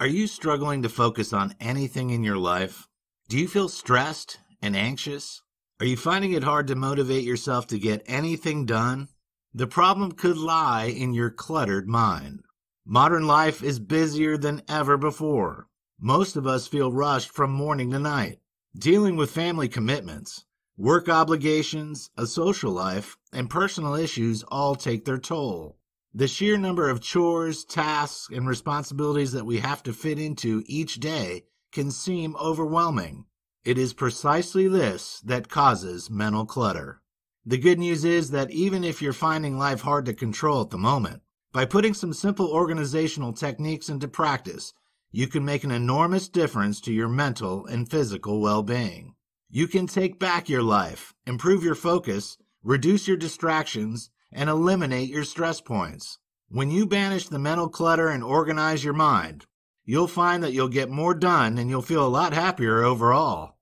Are you struggling to focus on anything in your life? Do you feel stressed and anxious? Are you finding it hard to motivate yourself to get anything done? The problem could lie in your cluttered mind. Modern life is busier than ever before. Most of us feel rushed from morning to night, dealing with family commitments, work obligations, a social life, and personal issues all take their toll. The sheer number of chores, tasks, and responsibilities that we have to fit into each day can seem overwhelming. It is precisely this that causes mental clutter. The good news is that even if you're finding life hard to control at the moment, by putting some simple organizational techniques into practice, you can make an enormous difference to your mental and physical well being. You can take back your life, improve your focus, reduce your distractions, and eliminate your stress points. When you banish the mental clutter and organize your mind, you'll find that you'll get more done and you'll feel a lot happier overall.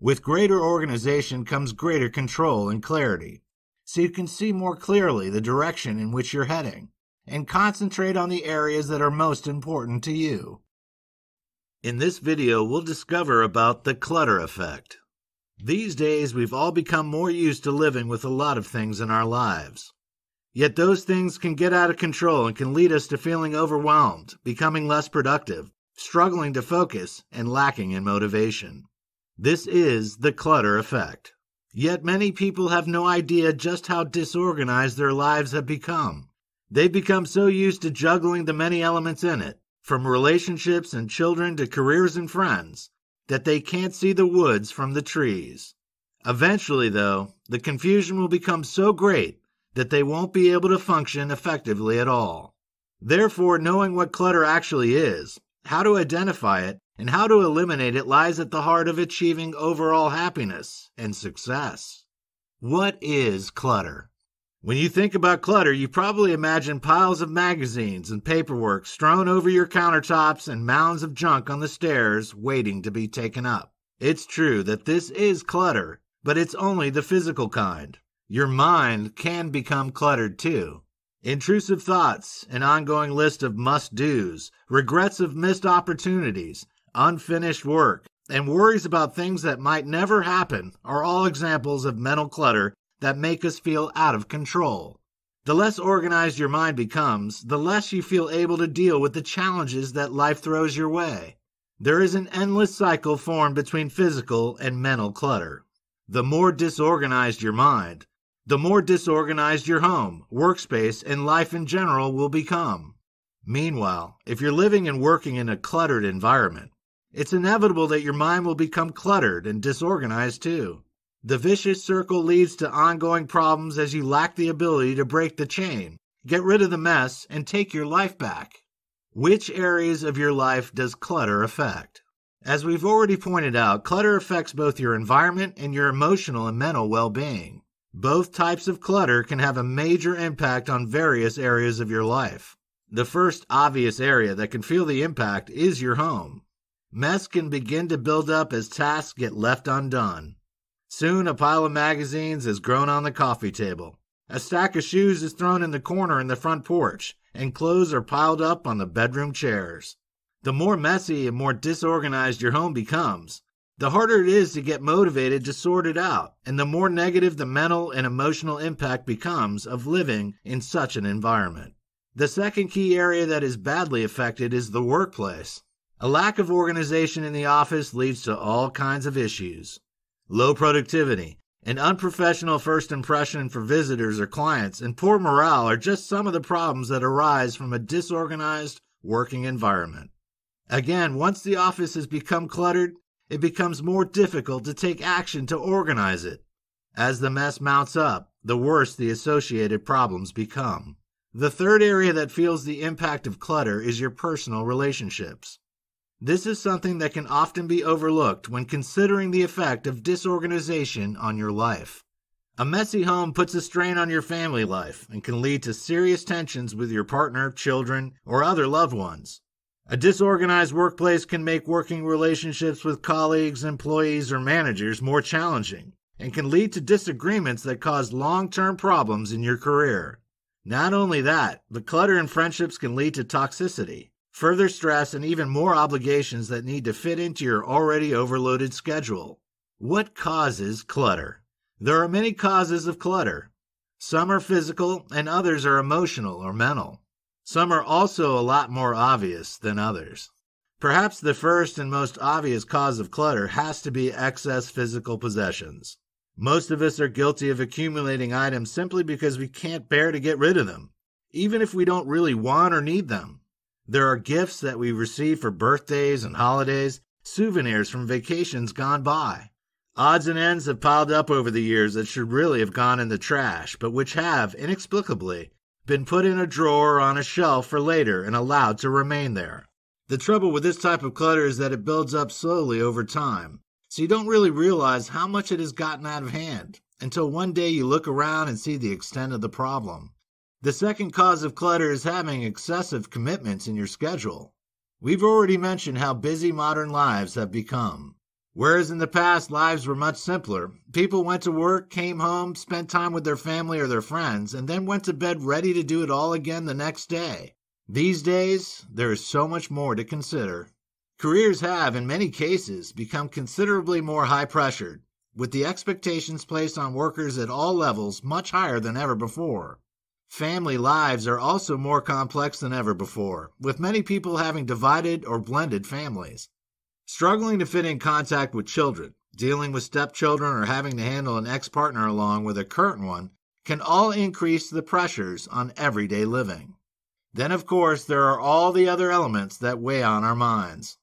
With greater organization comes greater control and clarity, so you can see more clearly the direction in which you're heading and concentrate on the areas that are most important to you. In this video, we'll discover about the clutter effect. These days, we've all become more used to living with a lot of things in our lives. Yet those things can get out of control and can lead us to feeling overwhelmed, becoming less productive, struggling to focus, and lacking in motivation. This is the clutter effect. Yet many people have no idea just how disorganized their lives have become. They become so used to juggling the many elements in it, from relationships and children to careers and friends, that they can't see the woods from the trees. Eventually, though, the confusion will become so great that they won't be able to function effectively at all. Therefore, knowing what clutter actually is, how to identify it, and how to eliminate it lies at the heart of achieving overall happiness and success. What is clutter? When you think about clutter, you probably imagine piles of magazines and paperwork strewn over your countertops and mounds of junk on the stairs waiting to be taken up. It's true that this is clutter, but it's only the physical kind. Your mind can become cluttered too. Intrusive thoughts, an ongoing list of must dos, regrets of missed opportunities, unfinished work, and worries about things that might never happen are all examples of mental clutter that make us feel out of control. The less organized your mind becomes, the less you feel able to deal with the challenges that life throws your way. There is an endless cycle formed between physical and mental clutter. The more disorganized your mind, the more disorganized your home, workspace, and life in general will become. Meanwhile, if you're living and working in a cluttered environment, it's inevitable that your mind will become cluttered and disorganized too. The vicious circle leads to ongoing problems as you lack the ability to break the chain, get rid of the mess, and take your life back. Which areas of your life does clutter affect? As we've already pointed out, clutter affects both your environment and your emotional and mental well being. Both types of clutter can have a major impact on various areas of your life. The first obvious area that can feel the impact is your home. Mess can begin to build up as tasks get left undone. Soon, a pile of magazines is grown on the coffee table. A stack of shoes is thrown in the corner in the front porch, and clothes are piled up on the bedroom chairs. The more messy and more disorganized your home becomes, the harder it is to get motivated to sort it out, and the more negative the mental and emotional impact becomes of living in such an environment. The second key area that is badly affected is the workplace. A lack of organization in the office leads to all kinds of issues. Low productivity, an unprofessional first impression for visitors or clients, and poor morale are just some of the problems that arise from a disorganized working environment. Again, once the office has become cluttered, it becomes more difficult to take action to organize it. As the mess mounts up, the worse the associated problems become. The third area that feels the impact of clutter is your personal relationships. This is something that can often be overlooked when considering the effect of disorganization on your life. A messy home puts a strain on your family life and can lead to serious tensions with your partner, children, or other loved ones. A disorganized workplace can make working relationships with colleagues, employees, or managers more challenging and can lead to disagreements that cause long term problems in your career. Not only that, but clutter in friendships can lead to toxicity, further stress, and even more obligations that need to fit into your already overloaded schedule. What causes clutter? There are many causes of clutter. Some are physical, and others are emotional or mental. Some are also a lot more obvious than others. Perhaps the first and most obvious cause of clutter has to be excess physical possessions. Most of us are guilty of accumulating items simply because we can't bear to get rid of them, even if we don't really want or need them. There are gifts that we receive for birthdays and holidays, souvenirs from vacations gone by. Odds and ends have piled up over the years that should really have gone in the trash, but which have, inexplicably, been put in a drawer or on a shelf for later and allowed to remain there. The trouble with this type of clutter is that it builds up slowly over time, so you don't really realize how much it has gotten out of hand until one day you look around and see the extent of the problem. The second cause of clutter is having excessive commitments in your schedule. We've already mentioned how busy modern lives have become. Whereas in the past, lives were much simpler. People went to work, came home, spent time with their family or their friends, and then went to bed ready to do it all again the next day. These days, there is so much more to consider. Careers have, in many cases, become considerably more high pressured, with the expectations placed on workers at all levels much higher than ever before. Family lives are also more complex than ever before, with many people having divided or blended families. Struggling to fit in contact with children, dealing with stepchildren, or having to handle an ex partner along with a current one can all increase the pressures on everyday living. Then, of course, there are all the other elements that weigh on our minds.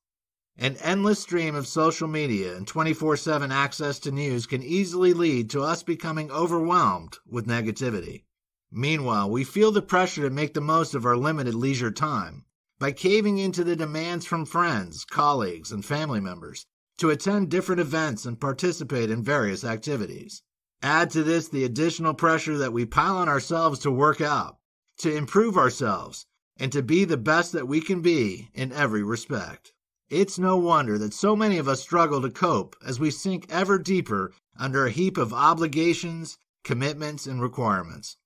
An endless stream of social media and 24 7 access to news can easily lead to us becoming overwhelmed with negativity. Meanwhile, we feel the pressure to make the most of our limited leisure time, by caving into the demands from friends, colleagues, and family members to attend different events and participate in various activities. Add to this the additional pressure that we pile on ourselves to work out, to improve ourselves, and to be the best that we can be in every respect. It's no wonder that so many of us struggle to cope as we sink ever deeper under a heap of obligations, commitments, and requirements.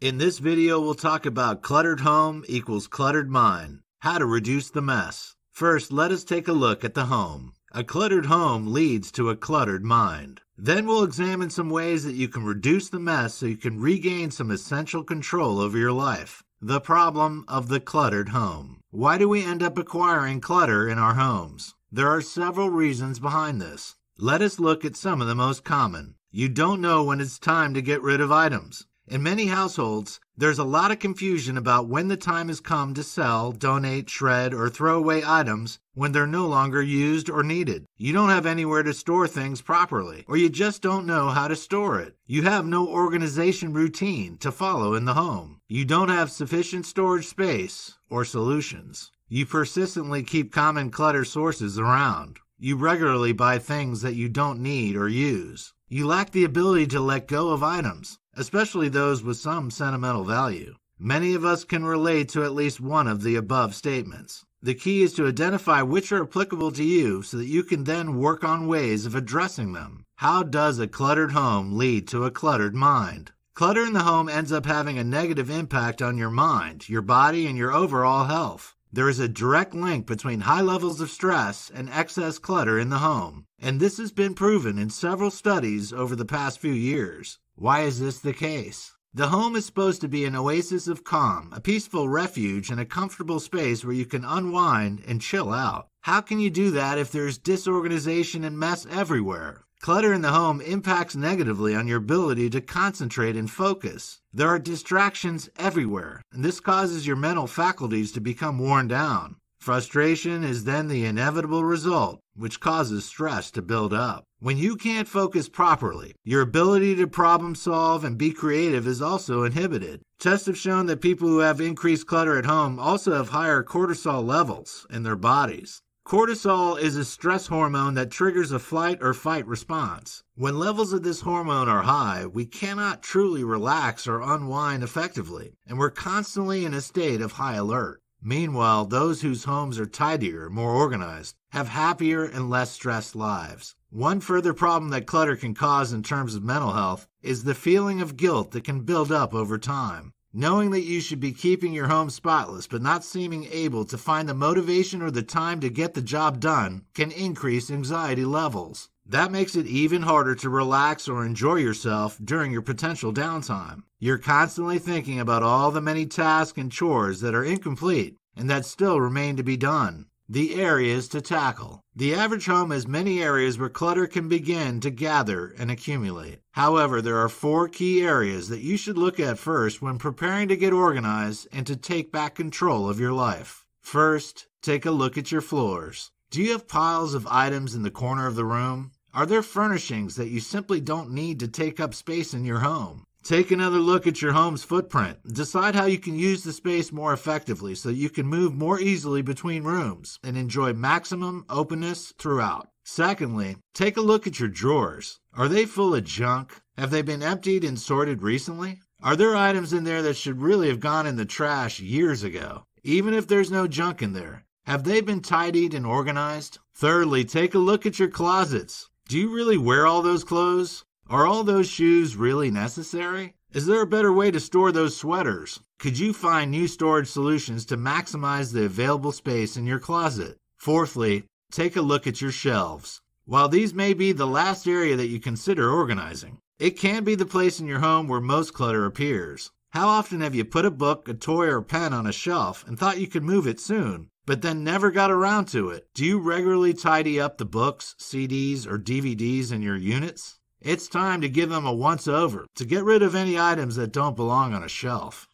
In this video, we'll talk about cluttered home equals cluttered mind, how to reduce the mess. First, let us take a look at the home. A cluttered home leads to a cluttered mind. Then we'll examine some ways that you can reduce the mess so you can regain some essential control over your life. The problem of the cluttered home. Why do we end up acquiring clutter in our homes? There are several reasons behind this. Let us look at some of the most common. You don't know when it's time to get rid of items. In many households, there's a lot of confusion about when the time has come to sell, donate, shred, or throw away items when they're no longer used or needed. You don't have anywhere to store things properly, or you just don't know how to store it. You have no organization routine to follow in the home. You don't have sufficient storage space or solutions. You persistently keep common clutter sources around. You regularly buy things that you don't need or use. You lack the ability to let go of items especially those with some sentimental value. Many of us can relate to at least one of the above statements. The key is to identify which are applicable to you so that you can then work on ways of addressing them. How does a cluttered home lead to a cluttered mind? Clutter in the home ends up having a negative impact on your mind, your body, and your overall health. There is a direct link between high levels of stress and excess clutter in the home, and this has been proven in several studies over the past few years. Why is this the case? The home is supposed to be an oasis of calm, a peaceful refuge, and a comfortable space where you can unwind and chill out. How can you do that if there's disorganization and mess everywhere? Clutter in the home impacts negatively on your ability to concentrate and focus. There are distractions everywhere, and this causes your mental faculties to become worn down. Frustration is then the inevitable result, which causes stress to build up. When you can't focus properly, your ability to problem solve and be creative is also inhibited. Tests have shown that people who have increased clutter at home also have higher cortisol levels in their bodies. Cortisol is a stress hormone that triggers a flight or fight response. When levels of this hormone are high, we cannot truly relax or unwind effectively, and we're constantly in a state of high alert. Meanwhile, those whose homes are tidier, more organized, have happier and less stressed lives. One further problem that clutter can cause in terms of mental health is the feeling of guilt that can build up over time. Knowing that you should be keeping your home spotless but not seeming able to find the motivation or the time to get the job done can increase anxiety levels. That makes it even harder to relax or enjoy yourself during your potential downtime. You're constantly thinking about all the many tasks and chores that are incomplete and that still remain to be done. The areas to tackle. The average home has many areas where clutter can begin to gather and accumulate. However, there are four key areas that you should look at first when preparing to get organized and to take back control of your life. First, take a look at your floors. Do you have piles of items in the corner of the room? Are there furnishings that you simply don't need to take up space in your home? Take another look at your home's footprint. Decide how you can use the space more effectively so that you can move more easily between rooms and enjoy maximum openness throughout. Secondly, take a look at your drawers. Are they full of junk? Have they been emptied and sorted recently? Are there items in there that should really have gone in the trash years ago? Even if there's no junk in there, have they been tidied and organized? Thirdly, take a look at your closets. Do you really wear all those clothes? Are all those shoes really necessary? Is there a better way to store those sweaters? Could you find new storage solutions to maximize the available space in your closet? Fourthly, take a look at your shelves. While these may be the last area that you consider organizing, it can be the place in your home where most clutter appears. How often have you put a book, a toy, or a pen on a shelf and thought you could move it soon, but then never got around to it. Do you regularly tidy up the books, CDs, or DVDs in your units? It's time to give them a once over to get rid of any items that don't belong on a shelf.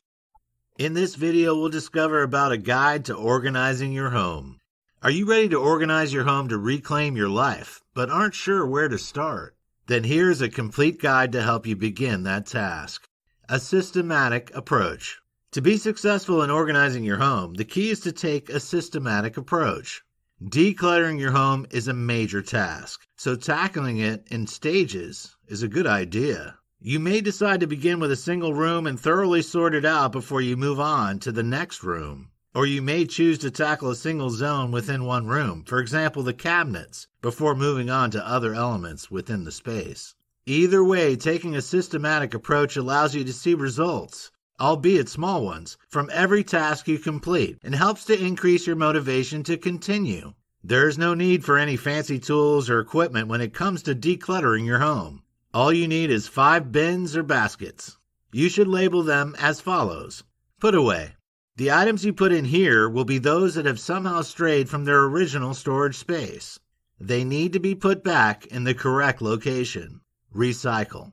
In this video, we'll discover about a guide to organizing your home. Are you ready to organize your home to reclaim your life, but aren't sure where to start? Then here's a complete guide to help you begin that task. A systematic approach. To be successful in organizing your home, the key is to take a systematic approach. Decluttering your home is a major task, so tackling it in stages is a good idea. You may decide to begin with a single room and thoroughly sort it out before you move on to the next room. Or you may choose to tackle a single zone within one room, for example, the cabinets, before moving on to other elements within the space. Either way, taking a systematic approach allows you to see results albeit small ones, from every task you complete and helps to increase your motivation to continue. There's no need for any fancy tools or equipment when it comes to decluttering your home. All you need is five bins or baskets. You should label them as follows Put away. The items you put in here will be those that have somehow strayed from their original storage space. They need to be put back in the correct location. Recycle.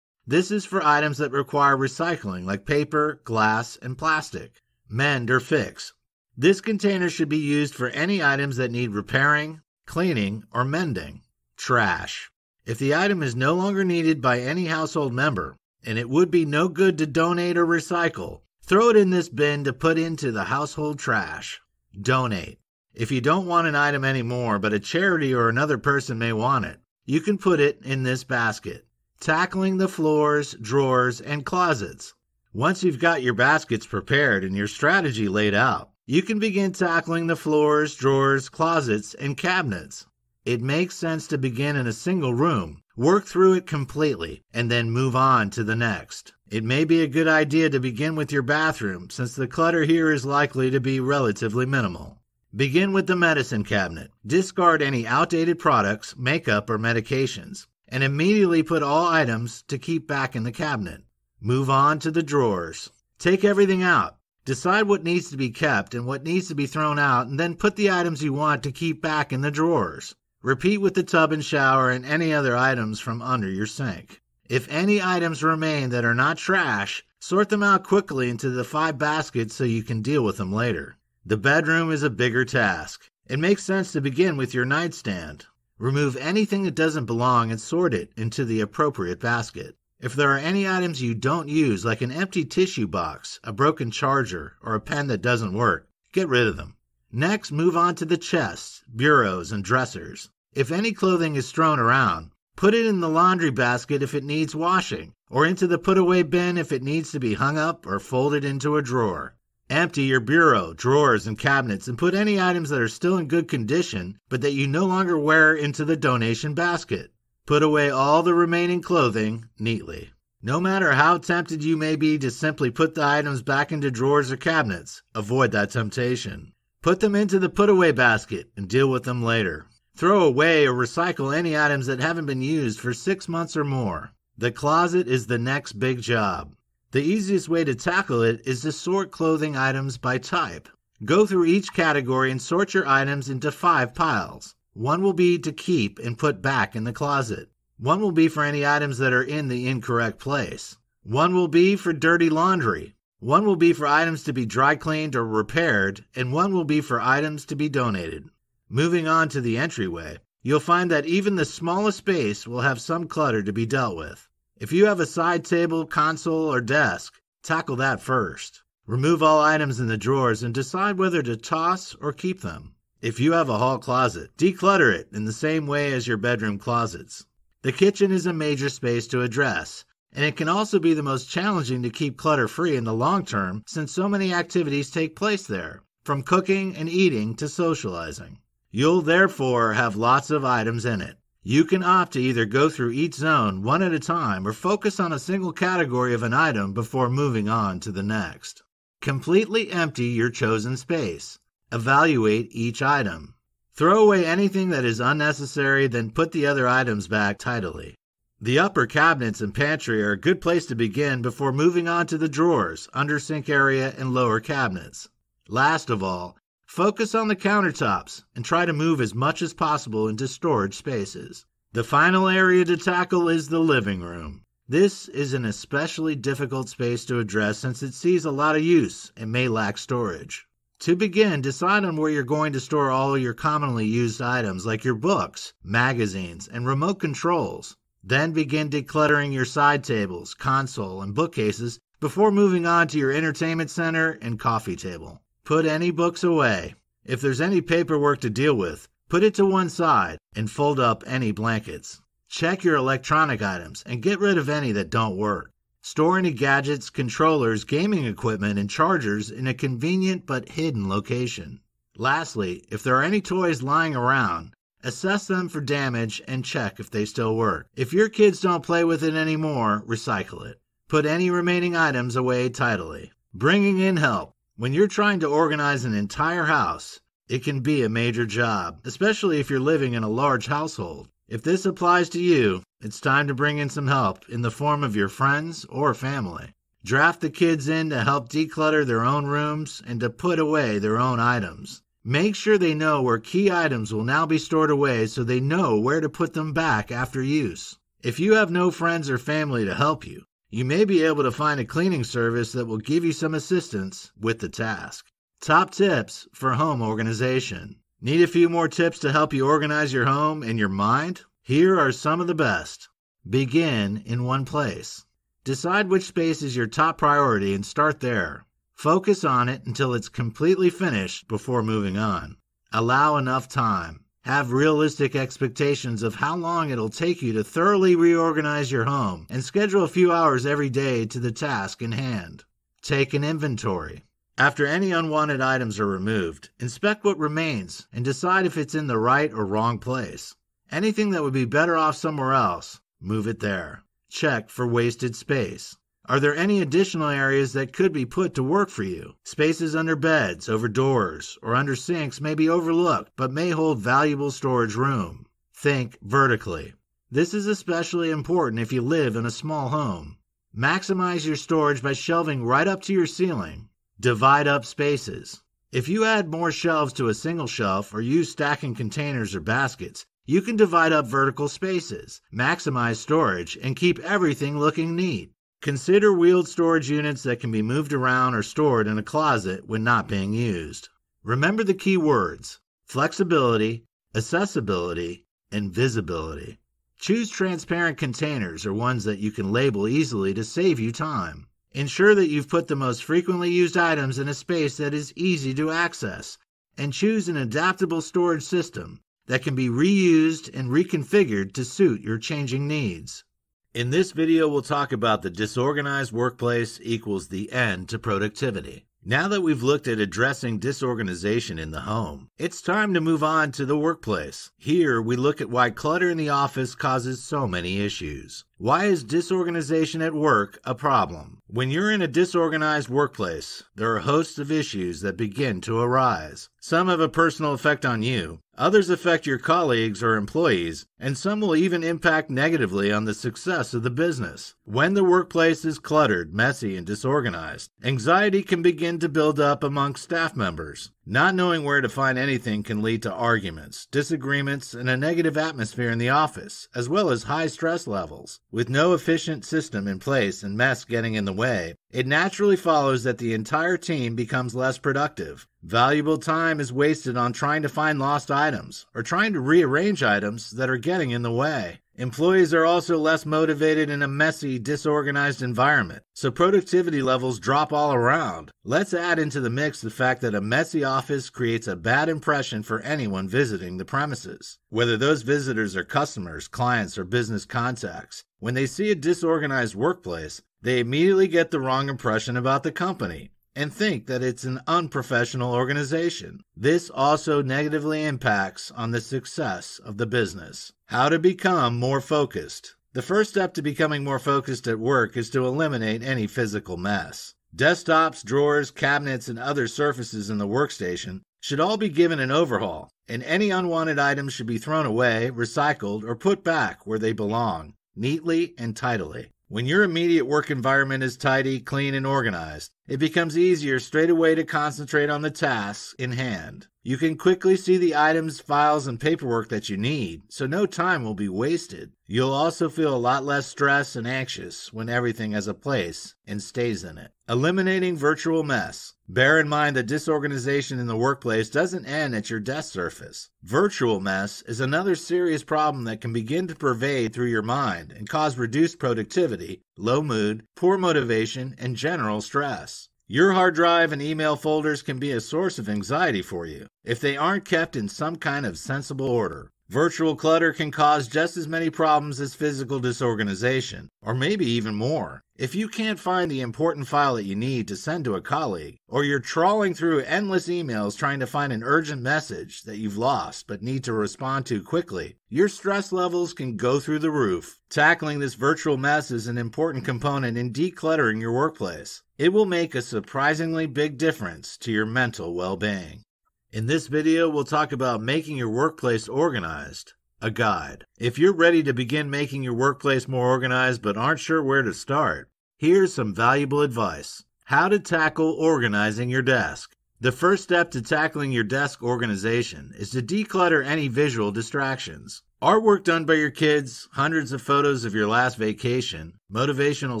This is for items that require recycling, like paper, glass, and plastic. Mend or fix. This container should be used for any items that need repairing, cleaning, or mending. Trash. If the item is no longer needed by any household member, and it would be no good to donate or recycle, throw it in this bin to put into the household trash. Donate. If you don't want an item anymore, but a charity or another person may want it, you can put it in this basket tackling the floors, drawers, and closets. Once you've got your baskets prepared and your strategy laid out, you can begin tackling the floors, drawers, closets, and cabinets. It makes sense to begin in a single room, work through it completely, and then move on to the next. It may be a good idea to begin with your bathroom since the clutter here is likely to be relatively minimal. Begin with the medicine cabinet. Discard any outdated products, makeup, or medications and immediately put all items to keep back in the cabinet. Move on to the drawers. Take everything out. Decide what needs to be kept and what needs to be thrown out, and then put the items you want to keep back in the drawers. Repeat with the tub and shower and any other items from under your sink. If any items remain that are not trash, sort them out quickly into the five baskets so you can deal with them later. The bedroom is a bigger task. It makes sense to begin with your nightstand. Remove anything that doesn't belong and sort it into the appropriate basket. If there are any items you don't use, like an empty tissue box, a broken charger, or a pen that doesn't work, get rid of them. Next, move on to the chests, bureaus, and dressers. If any clothing is thrown around, put it in the laundry basket if it needs washing, or into the put away bin if it needs to be hung up or folded into a drawer. Empty your bureau, drawers, and cabinets and put any items that are still in good condition but that you no longer wear into the donation basket. Put away all the remaining clothing neatly. No matter how tempted you may be to simply put the items back into drawers or cabinets, avoid that temptation. Put them into the put away basket and deal with them later. Throw away or recycle any items that haven't been used for six months or more. The closet is the next big job. The easiest way to tackle it is to sort clothing items by type. Go through each category and sort your items into five piles. One will be to keep and put back in the closet. One will be for any items that are in the incorrect place. One will be for dirty laundry. One will be for items to be dry cleaned or repaired, and one will be for items to be donated. Moving on to the entryway, you'll find that even the smallest space will have some clutter to be dealt with. If you have a side table, console, or desk, tackle that first. Remove all items in the drawers and decide whether to toss or keep them. If you have a hall closet, declutter it in the same way as your bedroom closets. The kitchen is a major space to address, and it can also be the most challenging to keep clutter free in the long term since so many activities take place there, from cooking and eating to socializing. You'll therefore have lots of items in it. You can opt to either go through each zone one at a time or focus on a single category of an item before moving on to the next. Completely empty your chosen space. Evaluate each item. Throw away anything that is unnecessary, then put the other items back tidily. The upper cabinets and pantry are a good place to begin before moving on to the drawers, under sink area, and lower cabinets. Last of all, Focus on the countertops and try to move as much as possible into storage spaces. The final area to tackle is the living room. This is an especially difficult space to address since it sees a lot of use and may lack storage. To begin, decide on where you're going to store all your commonly used items like your books, magazines, and remote controls. Then begin decluttering your side tables, console, and bookcases before moving on to your entertainment center and coffee table. Put any books away. If there's any paperwork to deal with, put it to one side and fold up any blankets. Check your electronic items and get rid of any that don't work. Store any gadgets, controllers, gaming equipment, and chargers in a convenient but hidden location. Lastly, if there are any toys lying around, assess them for damage and check if they still work. If your kids don't play with it anymore, recycle it. Put any remaining items away tidily. Bringing in help. When you're trying to organize an entire house, it can be a major job, especially if you're living in a large household. If this applies to you, it's time to bring in some help in the form of your friends or family. Draft the kids in to help declutter their own rooms and to put away their own items. Make sure they know where key items will now be stored away so they know where to put them back after use. If you have no friends or family to help you, you may be able to find a cleaning service that will give you some assistance with the task. Top tips for home organization. Need a few more tips to help you organize your home and your mind? Here are some of the best. Begin in one place. Decide which space is your top priority and start there. Focus on it until it's completely finished before moving on. Allow enough time. Have realistic expectations of how long it'll take you to thoroughly reorganize your home and schedule a few hours every day to the task in hand. Take an inventory. After any unwanted items are removed, inspect what remains and decide if it's in the right or wrong place. Anything that would be better off somewhere else, move it there. Check for wasted space. Are there any additional areas that could be put to work for you? Spaces under beds, over doors, or under sinks may be overlooked but may hold valuable storage room. Think vertically. This is especially important if you live in a small home. Maximize your storage by shelving right up to your ceiling. Divide up spaces. If you add more shelves to a single shelf or use stacking containers or baskets, you can divide up vertical spaces, maximize storage, and keep everything looking neat. Consider wheeled storage units that can be moved around or stored in a closet when not being used. Remember the key words flexibility, accessibility, and visibility. Choose transparent containers or ones that you can label easily to save you time. Ensure that you've put the most frequently used items in a space that is easy to access, and choose an adaptable storage system that can be reused and reconfigured to suit your changing needs. In this video, we'll talk about the disorganized workplace equals the end to productivity. Now that we've looked at addressing disorganization in the home, it's time to move on to the workplace. Here, we look at why clutter in the office causes so many issues. Why is disorganization at work a problem? When you're in a disorganized workplace, there are hosts of issues that begin to arise. Some have a personal effect on you, others affect your colleagues or employees, and some will even impact negatively on the success of the business. When the workplace is cluttered, messy, and disorganized, anxiety can begin to build up among staff members. Not knowing where to find anything can lead to arguments, disagreements, and a negative atmosphere in the office, as well as high stress levels. With no efficient system in place and mess getting in the way, it naturally follows that the entire team becomes less productive. Valuable time is wasted on trying to find lost items, or trying to rearrange items that are getting in the way. Employees are also less motivated in a messy, disorganized environment, so productivity levels drop all around. Let's add into the mix the fact that a messy office creates a bad impression for anyone visiting the premises, whether those visitors are customers, clients, or business contacts. When they see a disorganized workplace, they immediately get the wrong impression about the company and think that it's an unprofessional organization. This also negatively impacts on the success of the business. How to become more focused. The first step to becoming more focused at work is to eliminate any physical mess. Desktops, drawers, cabinets, and other surfaces in the workstation should all be given an overhaul, and any unwanted items should be thrown away, recycled, or put back where they belong, neatly and tidily. When your immediate work environment is tidy, clean, and organized, it becomes easier straight away to concentrate on the tasks in hand. You can quickly see the items, files, and paperwork that you need, so no time will be wasted. You'll also feel a lot less stressed and anxious when everything has a place and stays in it. Eliminating virtual mess. Bear in mind that disorganization in the workplace doesn't end at your desk surface. Virtual mess is another serious problem that can begin to pervade through your mind and cause reduced productivity, low mood, poor motivation, and general stress. Your hard drive and email folders can be a source of anxiety for you if they aren't kept in some kind of sensible order. Virtual clutter can cause just as many problems as physical disorganization, or maybe even more. If you can't find the important file that you need to send to a colleague, or you're trawling through endless emails trying to find an urgent message that you've lost but need to respond to quickly, your stress levels can go through the roof. Tackling this virtual mess is an important component in decluttering your workplace. It will make a surprisingly big difference to your mental well being. In this video, we'll talk about making your workplace organized, a guide. If you're ready to begin making your workplace more organized but aren't sure where to start, here's some valuable advice. How to tackle organizing your desk. The first step to tackling your desk organization is to declutter any visual distractions. Artwork done by your kids, hundreds of photos of your last vacation, motivational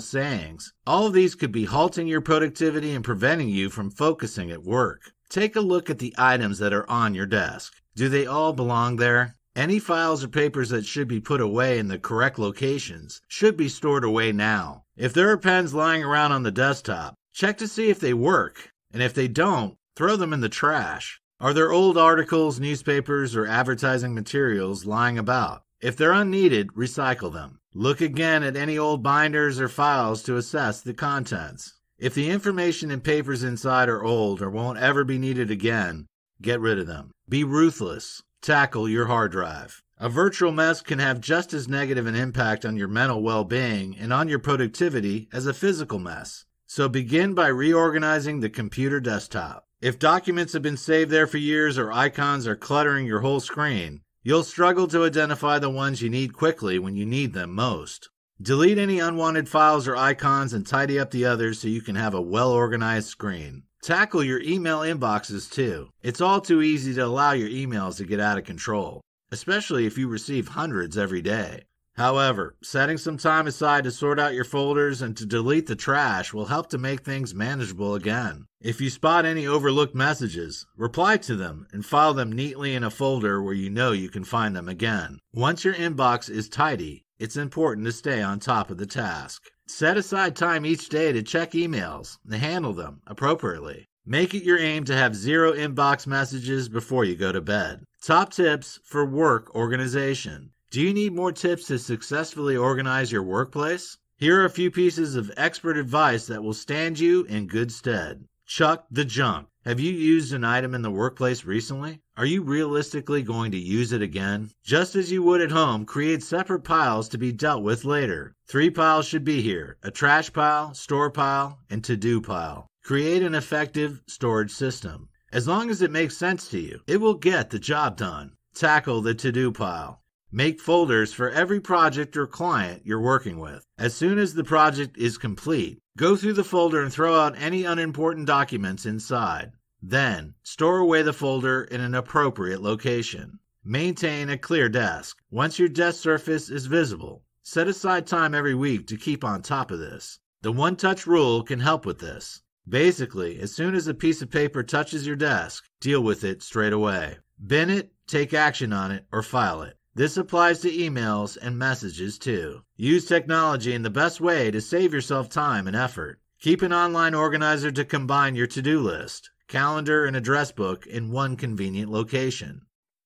sayings, all of these could be halting your productivity and preventing you from focusing at work. Take a look at the items that are on your desk. Do they all belong there? Any files or papers that should be put away in the correct locations should be stored away now. If there are pens lying around on the desktop, check to see if they work, and if they don't, throw them in the trash. Are there old articles, newspapers, or advertising materials lying about? If they're unneeded, recycle them. Look again at any old binders or files to assess the contents. If the information and papers inside are old or won't ever be needed again, get rid of them. Be ruthless. Tackle your hard drive. A virtual mess can have just as negative an impact on your mental well being and on your productivity as a physical mess. So begin by reorganizing the computer desktop. If documents have been saved there for years or icons are cluttering your whole screen, you'll struggle to identify the ones you need quickly when you need them most. Delete any unwanted files or icons and tidy up the others so you can have a well organized screen. Tackle your email inboxes too. It's all too easy to allow your emails to get out of control, especially if you receive hundreds every day. However, setting some time aside to sort out your folders and to delete the trash will help to make things manageable again. If you spot any overlooked messages, reply to them and file them neatly in a folder where you know you can find them again. Once your inbox is tidy, it's important to stay on top of the task. Set aside time each day to check emails and handle them appropriately. Make it your aim to have zero inbox messages before you go to bed. Top tips for work organization. Do you need more tips to successfully organize your workplace? Here are a few pieces of expert advice that will stand you in good stead. Chuck the junk. Have you used an item in the workplace recently? Are you realistically going to use it again? Just as you would at home, create separate piles to be dealt with later. Three piles should be here a trash pile, store pile, and to do pile. Create an effective storage system. As long as it makes sense to you, it will get the job done. Tackle the to do pile. Make folders for every project or client you're working with. As soon as the project is complete, go through the folder and throw out any unimportant documents inside. Then, store away the folder in an appropriate location. Maintain a clear desk. Once your desk surface is visible, set aside time every week to keep on top of this. The one touch rule can help with this. Basically, as soon as a piece of paper touches your desk, deal with it straight away. Bin it, take action on it, or file it. This applies to emails and messages too. Use technology in the best way to save yourself time and effort. Keep an online organizer to combine your to do list calendar, and address book in one convenient location.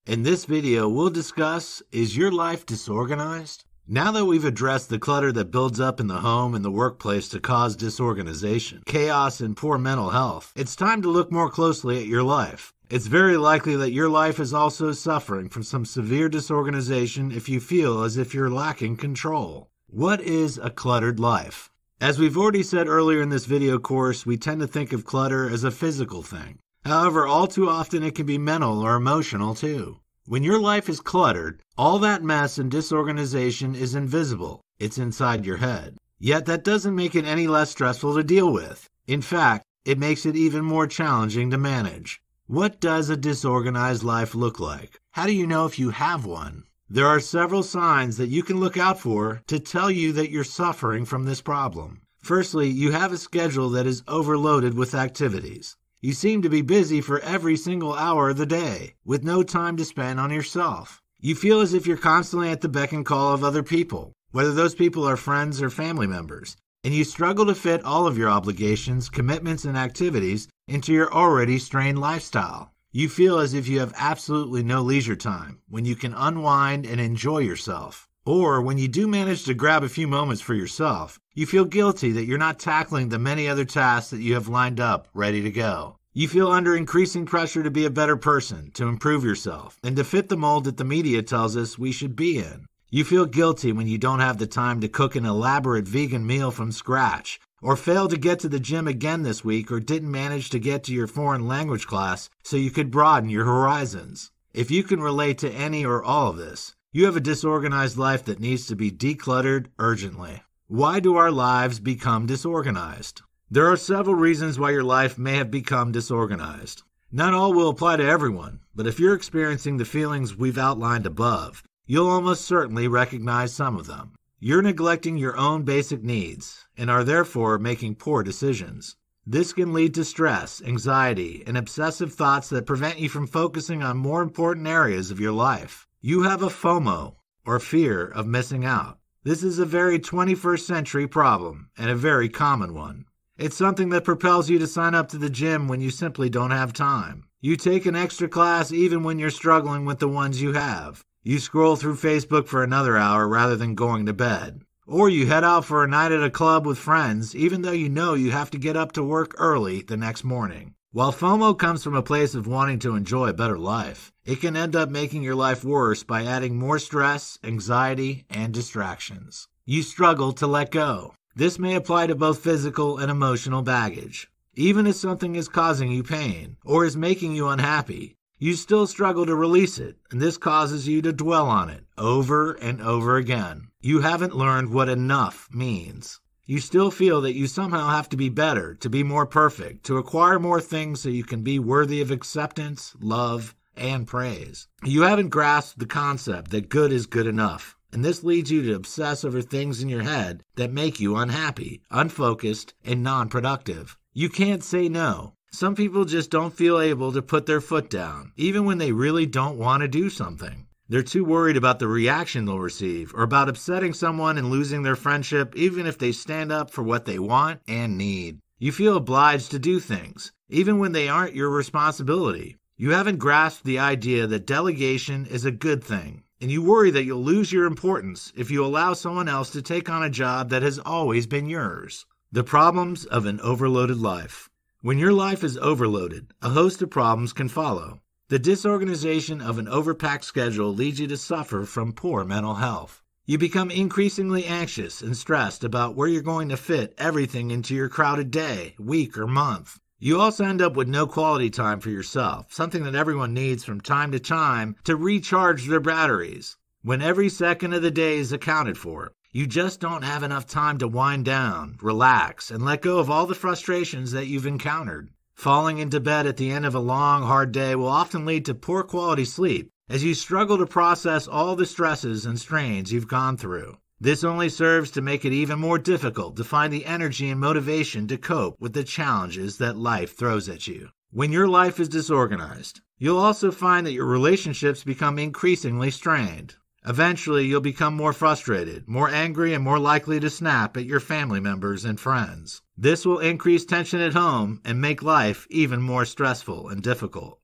In this video, we'll discuss Is your life disorganized? Now that we've addressed the clutter that builds up in the home and the workplace to cause disorganization, chaos, and poor mental health, it's time to look more closely at your life. It's very likely that your life is also suffering from some severe disorganization if you feel as if you're lacking control. What is a cluttered life? As we've already said earlier in this video course, we tend to think of clutter as a physical thing. However, all too often it can be mental or emotional too. When your life is cluttered, all that mess and disorganization is invisible. It's inside your head. Yet that doesn't make it any less stressful to deal with. In fact, it makes it even more challenging to manage. What does a disorganized life look like? How do you know if you have one? There are several signs that you can look out for to tell you that you're suffering from this problem. Firstly, you have a schedule that is overloaded with activities. You seem to be busy for every single hour of the day, with no time to spend on yourself. You feel as if you're constantly at the beck and call of other people, whether those people are friends or family members, and you struggle to fit all of your obligations, commitments, and activities into your already strained lifestyle. You feel as if you have absolutely no leisure time when you can unwind and enjoy yourself. Or when you do manage to grab a few moments for yourself, you feel guilty that you're not tackling the many other tasks that you have lined up ready to go. You feel under increasing pressure to be a better person, to improve yourself, and to fit the mold that the media tells us we should be in. You feel guilty when you don't have the time to cook an elaborate vegan meal from scratch or failed to get to the gym again this week, or didn't manage to get to your foreign language class so you could broaden your horizons. If you can relate to any or all of this, you have a disorganized life that needs to be decluttered urgently. Why do our lives become disorganized? There are several reasons why your life may have become disorganized. Not all will apply to everyone, but if you're experiencing the feelings we've outlined above, you'll almost certainly recognize some of them. You're neglecting your own basic needs, and are therefore making poor decisions. This can lead to stress, anxiety, and obsessive thoughts that prevent you from focusing on more important areas of your life. You have a FOMO, or fear of missing out. This is a very 21st century problem and a very common one. It's something that propels you to sign up to the gym when you simply don't have time. You take an extra class even when you're struggling with the ones you have. You scroll through Facebook for another hour rather than going to bed. Or you head out for a night at a club with friends, even though you know you have to get up to work early the next morning. While FOMO comes from a place of wanting to enjoy a better life, it can end up making your life worse by adding more stress, anxiety, and distractions. You struggle to let go. This may apply to both physical and emotional baggage. Even if something is causing you pain or is making you unhappy, you still struggle to release it, and this causes you to dwell on it over and over again. You haven't learned what enough means. You still feel that you somehow have to be better, to be more perfect, to acquire more things so you can be worthy of acceptance, love, and praise. You haven't grasped the concept that good is good enough, and this leads you to obsess over things in your head that make you unhappy, unfocused, and non productive. You can't say no. Some people just don't feel able to put their foot down, even when they really don't want to do something. They're too worried about the reaction they'll receive or about upsetting someone and losing their friendship, even if they stand up for what they want and need. You feel obliged to do things, even when they aren't your responsibility. You haven't grasped the idea that delegation is a good thing, and you worry that you'll lose your importance if you allow someone else to take on a job that has always been yours. The problems of an overloaded life. When your life is overloaded, a host of problems can follow. The disorganization of an overpacked schedule leads you to suffer from poor mental health. You become increasingly anxious and stressed about where you're going to fit everything into your crowded day, week, or month. You also end up with no quality time for yourself, something that everyone needs from time to time to recharge their batteries. When every second of the day is accounted for, you just don't have enough time to wind down, relax, and let go of all the frustrations that you've encountered. Falling into bed at the end of a long, hard day will often lead to poor quality sleep as you struggle to process all the stresses and strains you've gone through. This only serves to make it even more difficult to find the energy and motivation to cope with the challenges that life throws at you. When your life is disorganized, you'll also find that your relationships become increasingly strained. Eventually, you'll become more frustrated, more angry, and more likely to snap at your family members and friends. This will increase tension at home and make life even more stressful and difficult.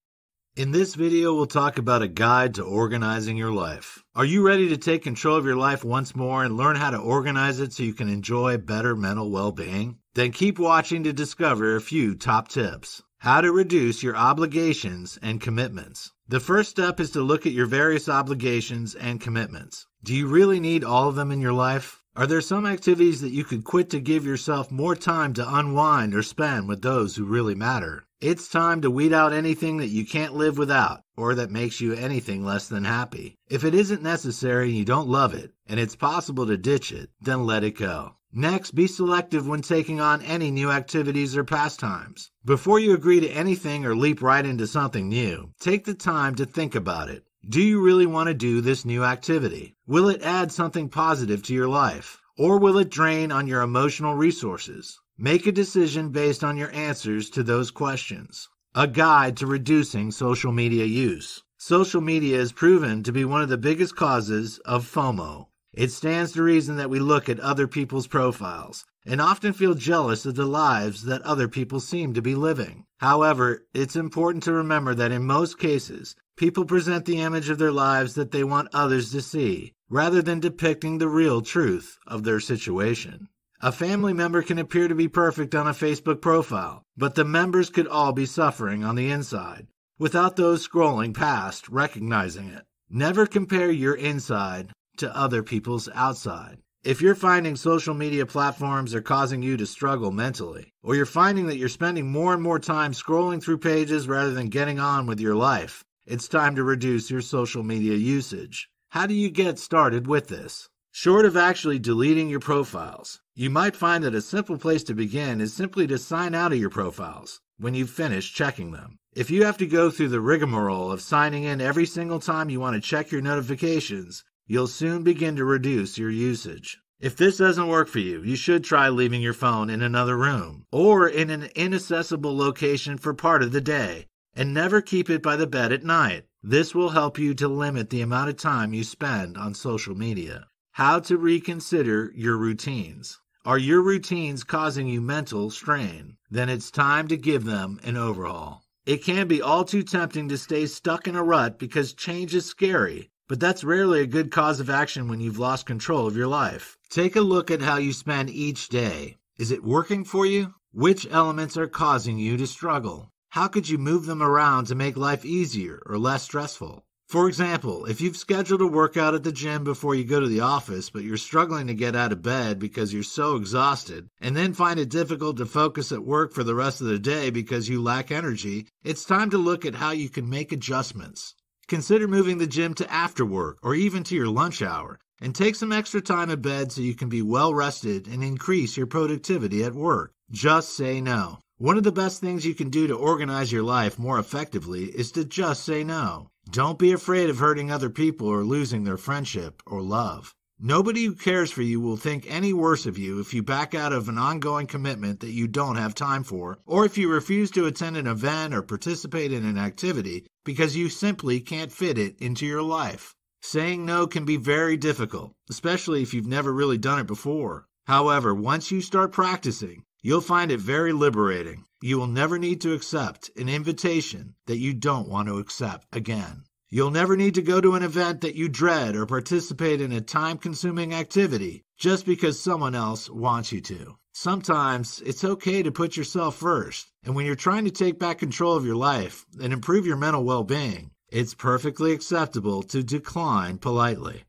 In this video, we'll talk about a guide to organizing your life. Are you ready to take control of your life once more and learn how to organize it so you can enjoy better mental well being? Then keep watching to discover a few top tips. How to reduce your obligations and commitments. The first step is to look at your various obligations and commitments. Do you really need all of them in your life? Are there some activities that you could quit to give yourself more time to unwind or spend with those who really matter? It's time to weed out anything that you can't live without or that makes you anything less than happy. If it isn't necessary and you don't love it, and it's possible to ditch it, then let it go. Next, be selective when taking on any new activities or pastimes. Before you agree to anything or leap right into something new, take the time to think about it. Do you really want to do this new activity? Will it add something positive to your life? Or will it drain on your emotional resources? Make a decision based on your answers to those questions. A guide to reducing social media use. Social media is proven to be one of the biggest causes of FOMO, it stands to reason that we look at other people's profiles and often feel jealous of the lives that other people seem to be living. However, it's important to remember that in most cases, people present the image of their lives that they want others to see, rather than depicting the real truth of their situation. A family member can appear to be perfect on a Facebook profile, but the members could all be suffering on the inside, without those scrolling past recognizing it. Never compare your inside to other people's outside. If you're finding social media platforms are causing you to struggle mentally, or you're finding that you're spending more and more time scrolling through pages rather than getting on with your life, it's time to reduce your social media usage. How do you get started with this? Short of actually deleting your profiles, you might find that a simple place to begin is simply to sign out of your profiles when you've finished checking them. If you have to go through the rigmarole of signing in every single time you want to check your notifications, You'll soon begin to reduce your usage. If this doesn't work for you, you should try leaving your phone in another room or in an inaccessible location for part of the day and never keep it by the bed at night. This will help you to limit the amount of time you spend on social media. How to reconsider your routines. Are your routines causing you mental strain? Then it's time to give them an overhaul. It can be all too tempting to stay stuck in a rut because change is scary but that's rarely a good cause of action when you've lost control of your life. Take a look at how you spend each day. Is it working for you? Which elements are causing you to struggle? How could you move them around to make life easier or less stressful? For example, if you've scheduled a workout at the gym before you go to the office, but you're struggling to get out of bed because you're so exhausted, and then find it difficult to focus at work for the rest of the day because you lack energy, it's time to look at how you can make adjustments. Consider moving the gym to after work or even to your lunch hour, and take some extra time in bed so you can be well rested and increase your productivity at work. Just say no. One of the best things you can do to organize your life more effectively is to just say no. Don't be afraid of hurting other people or losing their friendship or love. Nobody who cares for you will think any worse of you if you back out of an ongoing commitment that you don't have time for, or if you refuse to attend an event or participate in an activity because you simply can't fit it into your life. Saying no can be very difficult, especially if you've never really done it before. However, once you start practicing, you'll find it very liberating. You will never need to accept an invitation that you don't want to accept again. You'll never need to go to an event that you dread or participate in a time consuming activity just because someone else wants you to. Sometimes it's okay to put yourself first, and when you're trying to take back control of your life and improve your mental well being, it's perfectly acceptable to decline politely.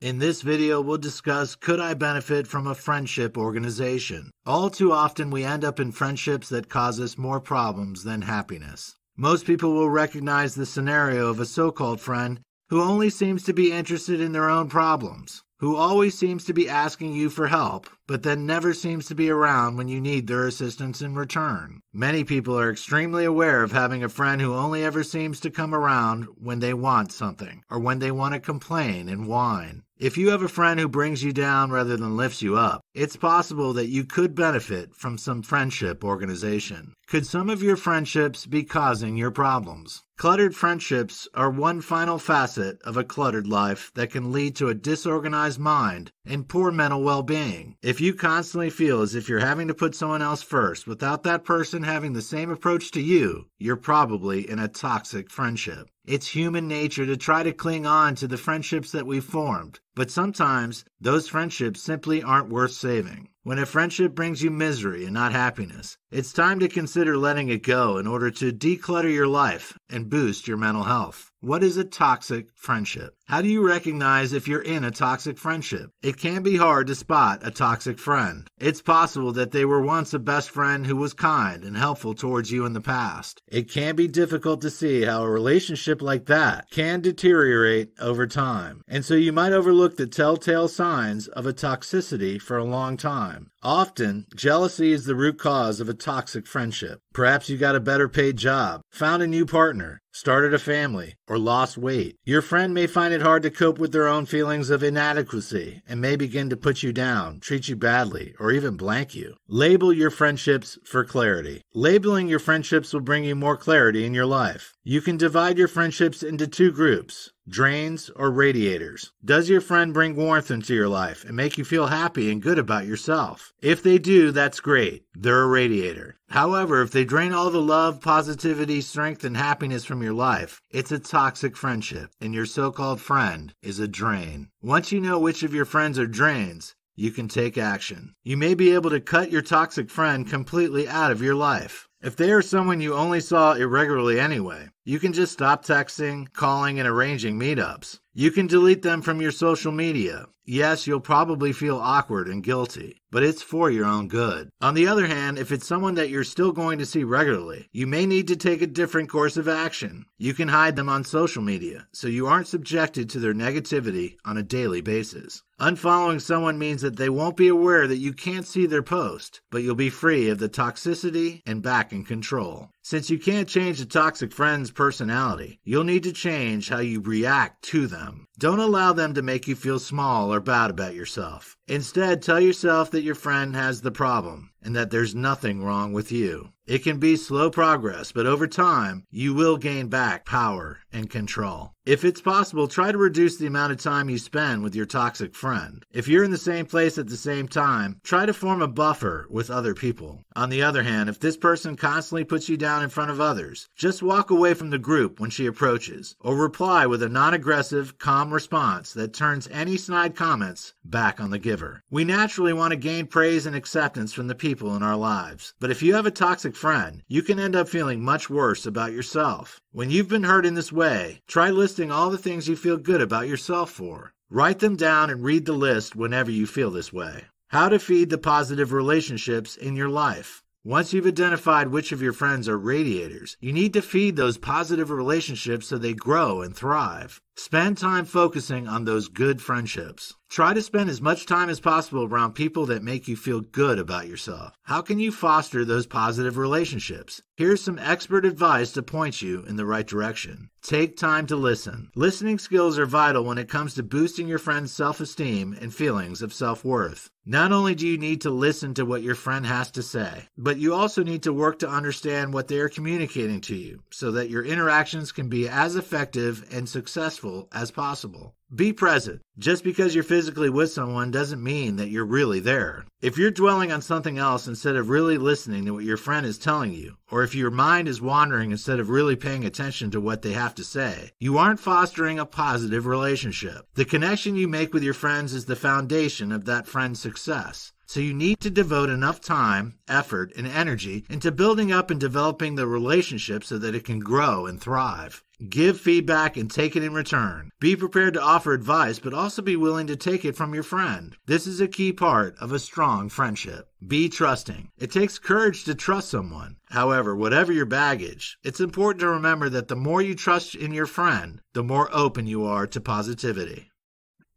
In this video, we'll discuss could I benefit from a friendship organization? All too often, we end up in friendships that cause us more problems than happiness. Most people will recognize the scenario of a so called friend who only seems to be interested in their own problems, who always seems to be asking you for help, but then never seems to be around when you need their assistance in return. Many people are extremely aware of having a friend who only ever seems to come around when they want something, or when they want to complain and whine. If you have a friend who brings you down rather than lifts you up, it's possible that you could benefit from some friendship organization. Could some of your friendships be causing your problems? Cluttered friendships are one final facet of a cluttered life that can lead to a disorganized mind and poor mental well being. If you constantly feel as if you're having to put someone else first without that person having the same approach to you, you're probably in a toxic friendship. It's human nature to try to cling on to the friendships that we've formed, but sometimes those friendships simply aren't worth saving. When a friendship brings you misery and not happiness, it's time to consider letting it go in order to declutter your life and boost your mental health. What is a toxic friendship? How do you recognize if you're in a toxic friendship? It can be hard to spot a toxic friend. It's possible that they were once a best friend who was kind and helpful towards you in the past. It can be difficult to see how a relationship like that can deteriorate over time. And so you might overlook the telltale signs of a toxicity for a long time. Often, jealousy is the root cause of a toxic friendship. Perhaps you got a better paid job, found a new partner, started a family, or lost weight. Your friend may find it hard to cope with their own feelings of inadequacy and may begin to put you down, treat you badly, or even blank you. Label your friendships for clarity. Labeling your friendships will bring you more clarity in your life. You can divide your friendships into two groups drains or radiators. Does your friend bring warmth into your life and make you feel happy and good about yourself? If they do, that's great. They're a radiator. However, if they drain all the love, positivity, strength, and happiness from your life, it's a toxic friendship, and your so called friend is a drain. Once you know which of your friends are drains, you can take action. You may be able to cut your toxic friend completely out of your life. If they are someone you only saw irregularly anyway, you can just stop texting, calling, and arranging meetups. You can delete them from your social media. Yes, you'll probably feel awkward and guilty, but it's for your own good. On the other hand, if it's someone that you're still going to see regularly, you may need to take a different course of action. You can hide them on social media so you aren't subjected to their negativity on a daily basis. Unfollowing someone means that they won't be aware that you can't see their post, but you'll be free of the toxicity and back in control. Since you can't change a toxic friend's personality, you'll need to change how you react to them. Don't allow them to make you feel small or bad about yourself. Instead, tell yourself that your friend has the problem and that there's nothing wrong with you. It can be slow progress, but over time, you will gain back power and control. If it's possible, try to reduce the amount of time you spend with your toxic friend. If you're in the same place at the same time, try to form a buffer with other people. On the other hand, if this person constantly puts you down in front of others, just walk away from the group when she approaches, or reply with a non aggressive, calm, calm response that turns any snide comments back on the giver. We naturally want to gain praise and acceptance from the people in our lives, but if you have a toxic friend, you can end up feeling much worse about yourself. When you've been hurt in this way, try listing all the things you feel good about yourself for. Write them down and read the list whenever you feel this way. How to feed the positive relationships in your life. Once you've identified which of your friends are radiators, you need to feed those positive relationships so they grow and thrive. Spend time focusing on those good friendships. Try to spend as much time as possible around people that make you feel good about yourself. How can you foster those positive relationships? Here's some expert advice to point you in the right direction. Take time to listen. Listening skills are vital when it comes to boosting your friend's self esteem and feelings of self worth. Not only do you need to listen to what your friend has to say, but you also need to work to understand what they are communicating to you so that your interactions can be as effective and successful as possible. Be present. Just because you're physically with someone doesn't mean that you're really there. If you're dwelling on something else instead of really listening to what your friend is telling you, or if your mind is wandering instead of really paying attention to what they have to say, you aren't fostering a positive relationship. The connection you make with your friends is the foundation of that friend's success. So you need to devote enough time, effort, and energy into building up and developing the relationship so that it can grow and thrive. Give feedback and take it in return. Be prepared to offer advice, but also be willing to take it from your friend. This is a key part of a strong friendship. Be trusting. It takes courage to trust someone. However, whatever your baggage, it's important to remember that the more you trust in your friend, the more open you are to positivity.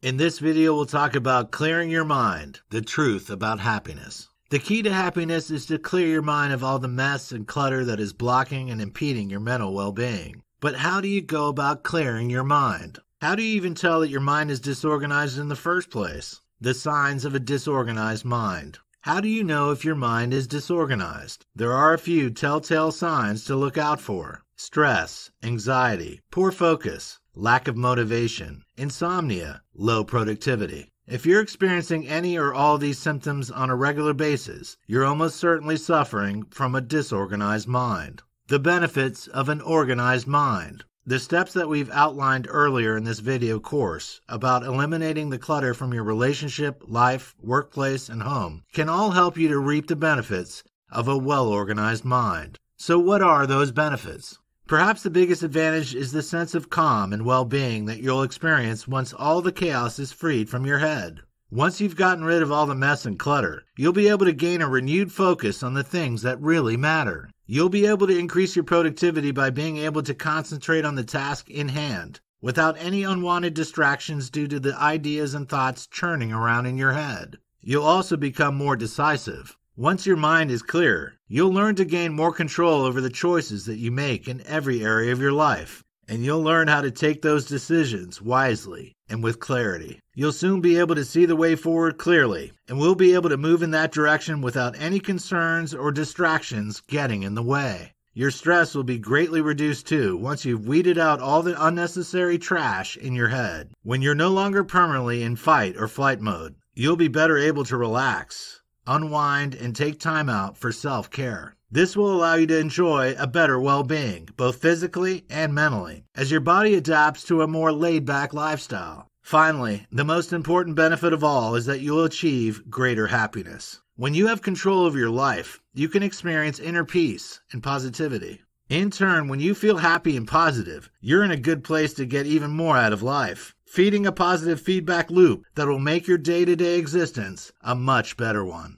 In this video, we'll talk about clearing your mind, the truth about happiness. The key to happiness is to clear your mind of all the mess and clutter that is blocking and impeding your mental well being. But how do you go about clearing your mind? How do you even tell that your mind is disorganized in the first place? The signs of a disorganized mind. How do you know if your mind is disorganized? There are a few telltale signs to look out for stress, anxiety, poor focus, lack of motivation, insomnia, low productivity. If you're experiencing any or all these symptoms on a regular basis, you're almost certainly suffering from a disorganized mind the benefits of an organized mind. The steps that we've outlined earlier in this video course about eliminating the clutter from your relationship, life, workplace, and home can all help you to reap the benefits of a well organized mind. So, what are those benefits? Perhaps the biggest advantage is the sense of calm and well being that you'll experience once all the chaos is freed from your head. Once you've gotten rid of all the mess and clutter, you'll be able to gain a renewed focus on the things that really matter. You'll be able to increase your productivity by being able to concentrate on the task in hand without any unwanted distractions due to the ideas and thoughts churning around in your head. You'll also become more decisive. Once your mind is clear, you'll learn to gain more control over the choices that you make in every area of your life, and you'll learn how to take those decisions wisely and with clarity. You'll soon be able to see the way forward clearly, and we'll be able to move in that direction without any concerns or distractions getting in the way. Your stress will be greatly reduced too once you've weeded out all the unnecessary trash in your head. When you're no longer permanently in fight or flight mode, you'll be better able to relax, unwind, and take time out for self care. This will allow you to enjoy a better well being, both physically and mentally, as your body adapts to a more laid back lifestyle. Finally, the most important benefit of all is that you'll achieve greater happiness. When you have control of your life, you can experience inner peace and positivity. In turn, when you feel happy and positive, you're in a good place to get even more out of life, feeding a positive feedback loop that will make your day to day existence a much better one.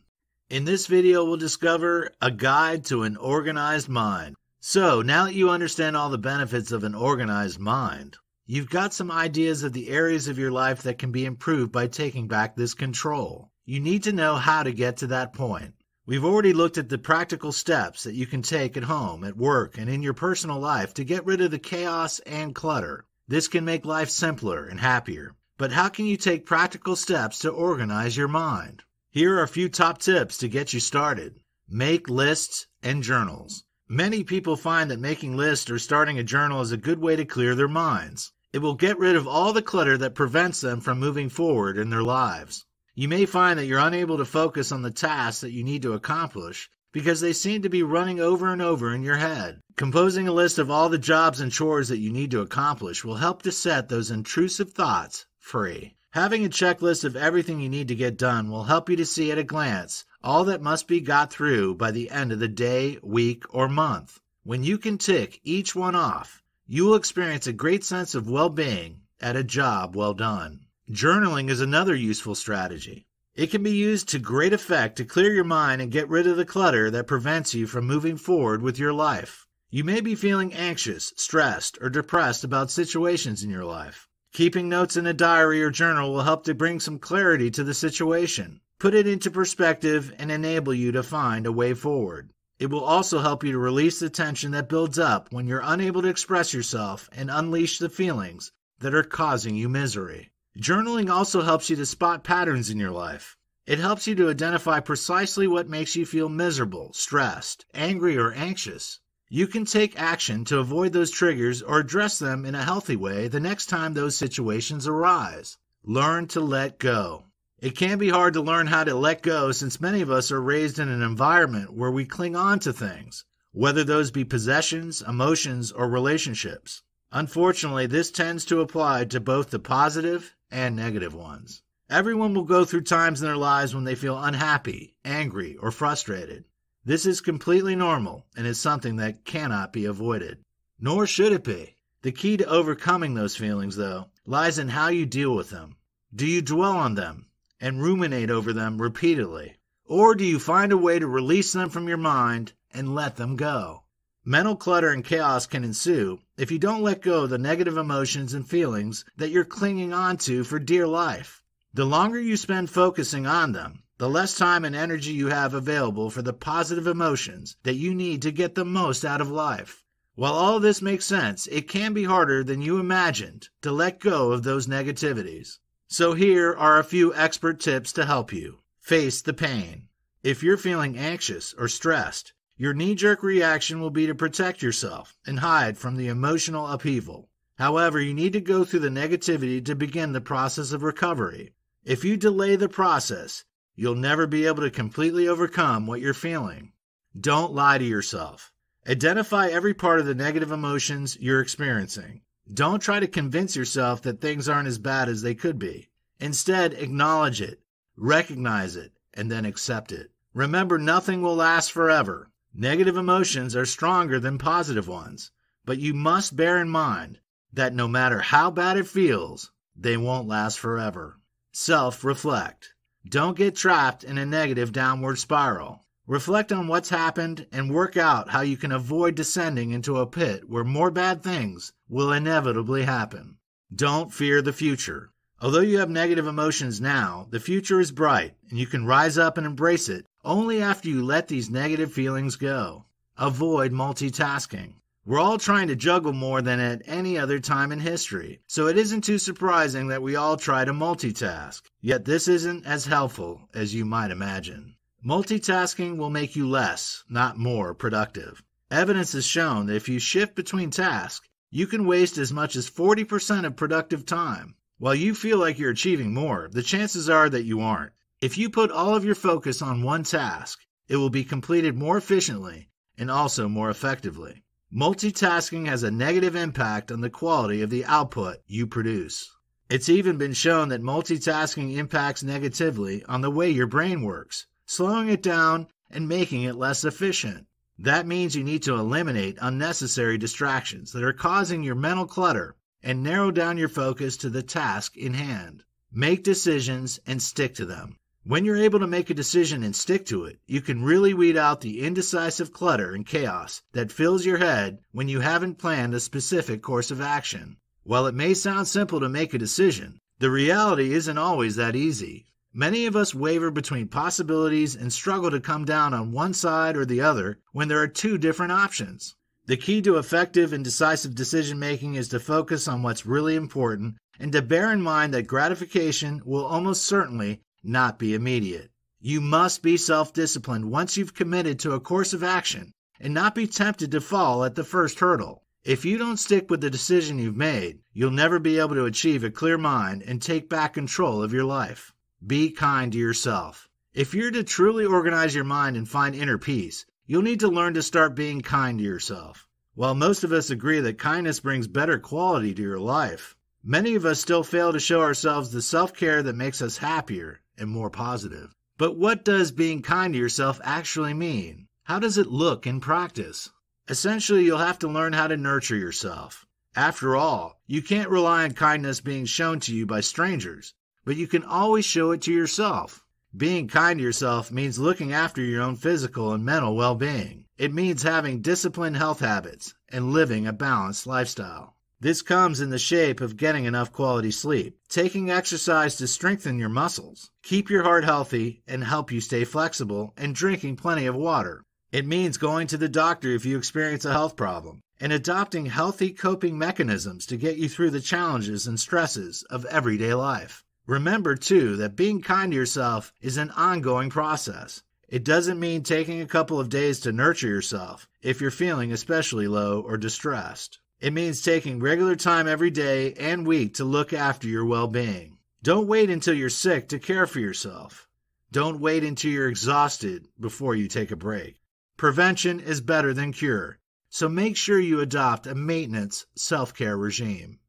In this video, we'll discover a guide to an organized mind. So, now that you understand all the benefits of an organized mind, you've got some ideas of the areas of your life that can be improved by taking back this control. You need to know how to get to that point. We've already looked at the practical steps that you can take at home, at work, and in your personal life to get rid of the chaos and clutter. This can make life simpler and happier. But how can you take practical steps to organize your mind? Here are a few top tips to get you started. Make lists and journals. Many people find that making lists or starting a journal is a good way to clear their minds. It will get rid of all the clutter that prevents them from moving forward in their lives. You may find that you're unable to focus on the tasks that you need to accomplish because they seem to be running over and over in your head. Composing a list of all the jobs and chores that you need to accomplish will help to set those intrusive thoughts free. Having a checklist of everything you need to get done will help you to see at a glance all that must be got through by the end of the day, week, or month. When you can tick each one off, you will experience a great sense of well being at a job well done. Journaling is another useful strategy. It can be used to great effect to clear your mind and get rid of the clutter that prevents you from moving forward with your life. You may be feeling anxious, stressed, or depressed about situations in your life. Keeping notes in a diary or journal will help to bring some clarity to the situation, put it into perspective, and enable you to find a way forward. It will also help you to release the tension that builds up when you're unable to express yourself and unleash the feelings that are causing you misery. Journaling also helps you to spot patterns in your life. It helps you to identify precisely what makes you feel miserable, stressed, angry, or anxious. You can take action to avoid those triggers or address them in a healthy way the next time those situations arise. Learn to let go. It can be hard to learn how to let go since many of us are raised in an environment where we cling on to things, whether those be possessions, emotions, or relationships. Unfortunately, this tends to apply to both the positive and negative ones. Everyone will go through times in their lives when they feel unhappy, angry, or frustrated. This is completely normal and is something that cannot be avoided. Nor should it be. The key to overcoming those feelings, though, lies in how you deal with them. Do you dwell on them and ruminate over them repeatedly? Or do you find a way to release them from your mind and let them go? Mental clutter and chaos can ensue if you don't let go of the negative emotions and feelings that you're clinging onto for dear life. The longer you spend focusing on them, the less time and energy you have available for the positive emotions that you need to get the most out of life. While all this makes sense, it can be harder than you imagined to let go of those negativities. So here are a few expert tips to help you. Face the pain. If you're feeling anxious or stressed, your knee jerk reaction will be to protect yourself and hide from the emotional upheaval. However, you need to go through the negativity to begin the process of recovery. If you delay the process, You'll never be able to completely overcome what you're feeling. Don't lie to yourself. Identify every part of the negative emotions you're experiencing. Don't try to convince yourself that things aren't as bad as they could be. Instead, acknowledge it, recognize it, and then accept it. Remember, nothing will last forever. Negative emotions are stronger than positive ones, but you must bear in mind that no matter how bad it feels, they won't last forever. Self reflect. Don't get trapped in a negative downward spiral. Reflect on what's happened and work out how you can avoid descending into a pit where more bad things will inevitably happen. Don't fear the future. Although you have negative emotions now, the future is bright and you can rise up and embrace it only after you let these negative feelings go. Avoid multitasking. We're all trying to juggle more than at any other time in history, so it isn't too surprising that we all try to multitask. Yet this isn't as helpful as you might imagine. Multitasking will make you less, not more, productive. Evidence has shown that if you shift between tasks, you can waste as much as 40% of productive time. While you feel like you're achieving more, the chances are that you aren't. If you put all of your focus on one task, it will be completed more efficiently and also more effectively. Multitasking has a negative impact on the quality of the output you produce. It's even been shown that multitasking impacts negatively on the way your brain works, slowing it down and making it less efficient. That means you need to eliminate unnecessary distractions that are causing your mental clutter and narrow down your focus to the task in hand. Make decisions and stick to them. When you're able to make a decision and stick to it, you can really weed out the indecisive clutter and chaos that fills your head when you haven't planned a specific course of action. While it may sound simple to make a decision, the reality isn't always that easy. Many of us waver between possibilities and struggle to come down on one side or the other when there are two different options. The key to effective and decisive decision making is to focus on what's really important and to bear in mind that gratification will almost certainly not be immediate. You must be self disciplined once you've committed to a course of action and not be tempted to fall at the first hurdle. If you don't stick with the decision you've made, you'll never be able to achieve a clear mind and take back control of your life. Be kind to yourself. If you're to truly organize your mind and find inner peace, you'll need to learn to start being kind to yourself. While most of us agree that kindness brings better quality to your life, many of us still fail to show ourselves the self care that makes us happier and more positive. But what does being kind to yourself actually mean? How does it look in practice? Essentially, you'll have to learn how to nurture yourself. After all, you can't rely on kindness being shown to you by strangers, but you can always show it to yourself. Being kind to yourself means looking after your own physical and mental well being. It means having disciplined health habits and living a balanced lifestyle. This comes in the shape of getting enough quality sleep, taking exercise to strengthen your muscles, keep your heart healthy and help you stay flexible, and drinking plenty of water. It means going to the doctor if you experience a health problem and adopting healthy coping mechanisms to get you through the challenges and stresses of everyday life. Remember, too, that being kind to yourself is an ongoing process. It doesn't mean taking a couple of days to nurture yourself if you're feeling especially low or distressed. It means taking regular time every day and week to look after your well being. Don't wait until you're sick to care for yourself. Don't wait until you're exhausted before you take a break. Prevention is better than cure, so make sure you adopt a maintenance self care regime.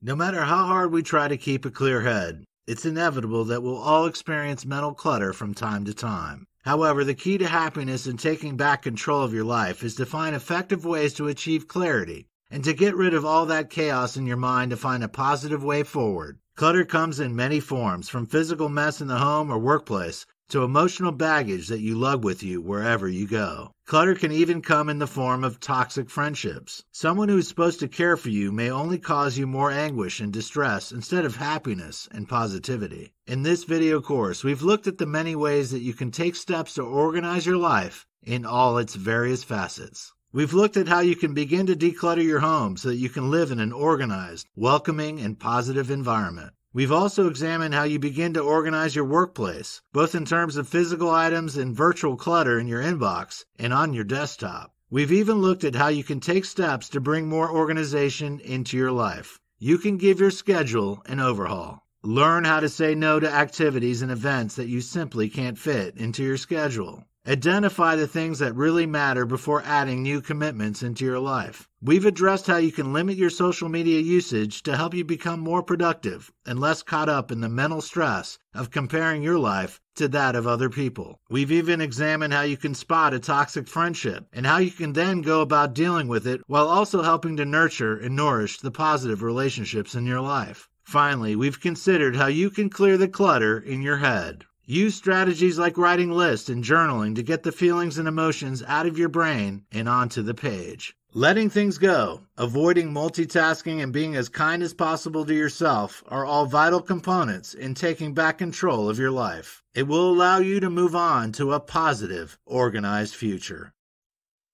No matter how hard we try to keep a clear head, it's inevitable that we'll all experience mental clutter from time to time. However, the key to happiness and taking back control of your life is to find effective ways to achieve clarity and to get rid of all that chaos in your mind to find a positive way forward. Clutter comes in many forms, from physical mess in the home or workplace to emotional baggage that you lug with you wherever you go. Clutter can even come in the form of toxic friendships. Someone who is supposed to care for you may only cause you more anguish and distress instead of happiness and positivity. In this video course, we've looked at the many ways that you can take steps to organize your life in all its various facets. We've looked at how you can begin to declutter your home so that you can live in an organized, welcoming, and positive environment. We've also examined how you begin to organize your workplace, both in terms of physical items and virtual clutter in your inbox and on your desktop. We've even looked at how you can take steps to bring more organization into your life. You can give your schedule an overhaul. Learn how to say no to activities and events that you simply can't fit into your schedule. Identify the things that really matter before adding new commitments into your life. We've addressed how you can limit your social media usage to help you become more productive and less caught up in the mental stress of comparing your life to that of other people. We've even examined how you can spot a toxic friendship and how you can then go about dealing with it while also helping to nurture and nourish the positive relationships in your life. Finally, we've considered how you can clear the clutter in your head. Use strategies like writing lists and journaling to get the feelings and emotions out of your brain and onto the page. Letting things go, avoiding multitasking, and being as kind as possible to yourself are all vital components in taking back control of your life. It will allow you to move on to a positive, organized future.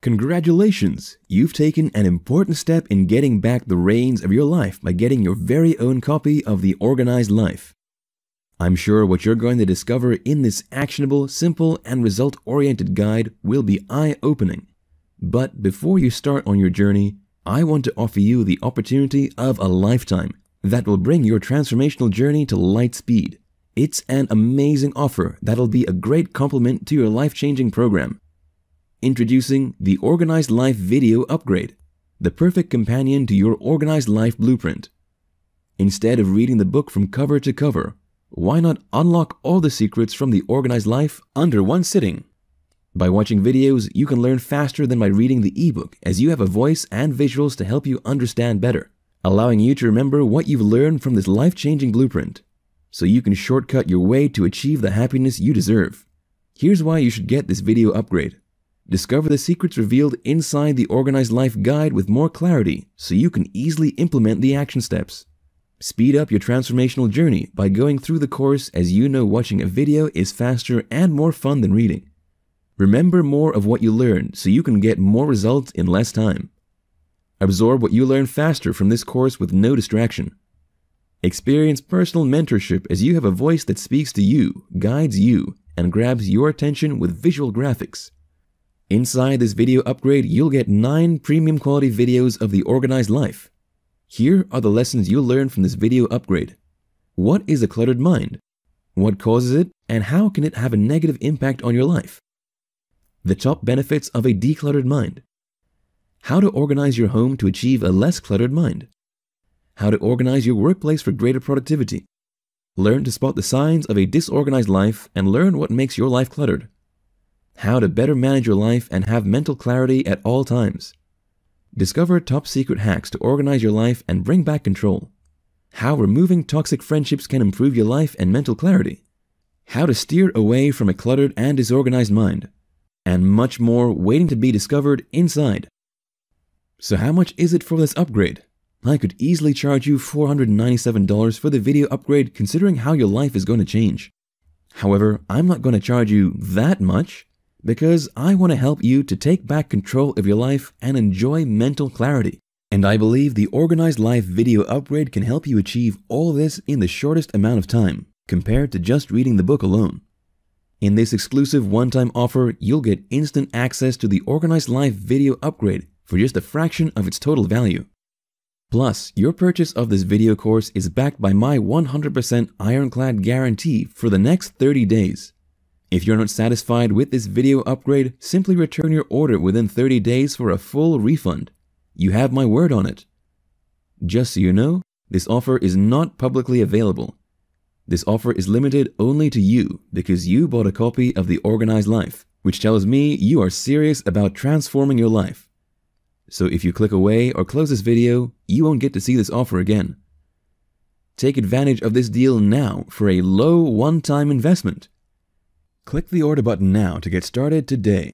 Congratulations! You've taken an important step in getting back the reins of your life by getting your very own copy of The Organized Life. I'm sure what you're going to discover in this actionable, simple, and result oriented guide will be eye opening. But before you start on your journey, I want to offer you the opportunity of a lifetime that will bring your transformational journey to light speed. It's an amazing offer that'll be a great complement to your life changing program. Introducing the Organized Life Video Upgrade, the perfect companion to your Organized Life Blueprint. Instead of reading the book from cover to cover, why not unlock all the secrets from the organized life under one sitting? By watching videos, you can learn faster than by reading the ebook as you have a voice and visuals to help you understand better, allowing you to remember what you've learned from this life-changing blueprint so you can shortcut your way to achieve the happiness you deserve. Here's why you should get this video upgrade. Discover the secrets revealed inside the Organized Life Guide with more clarity so you can easily implement the action steps. Speed up your transformational journey by going through the course as you know watching a video is faster and more fun than reading. Remember more of what you learn so you can get more results in less time. Absorb what you learn faster from this course with no distraction. Experience personal mentorship as you have a voice that speaks to you, guides you, and grabs your attention with visual graphics. Inside this video upgrade, you'll get 9 premium quality videos of the organized life, here are the lessons you'll learn from this video upgrade. What is a cluttered mind? What causes it, and how can it have a negative impact on your life? The top benefits of a decluttered mind. How to organize your home to achieve a less cluttered mind. How to organize your workplace for greater productivity. Learn to spot the signs of a disorganized life and learn what makes your life cluttered. How to better manage your life and have mental clarity at all times. Discover top secret hacks to organize your life and bring back control. How removing toxic friendships can improve your life and mental clarity. How to steer away from a cluttered and disorganized mind. And much more waiting to be discovered inside. So how much is it for this upgrade? I could easily charge you $497 for the video upgrade considering how your life is going to change. However, I'm not going to charge you that much because I want to help you to take back control of your life and enjoy mental clarity. And I believe the Organized Life video upgrade can help you achieve all this in the shortest amount of time compared to just reading the book alone. In this exclusive one-time offer, you'll get instant access to the Organized Life video upgrade for just a fraction of its total value. Plus, your purchase of this video course is backed by my 100% ironclad guarantee for the next 30 days. If you're not satisfied with this video upgrade, simply return your order within 30 days for a full refund. You have my word on it. Just so you know, this offer is not publicly available. This offer is limited only to you because you bought a copy of The Organized Life, which tells me you are serious about transforming your life. So if you click away or close this video, you won't get to see this offer again. Take advantage of this deal now for a low one-time investment. Click the order button now to get started today.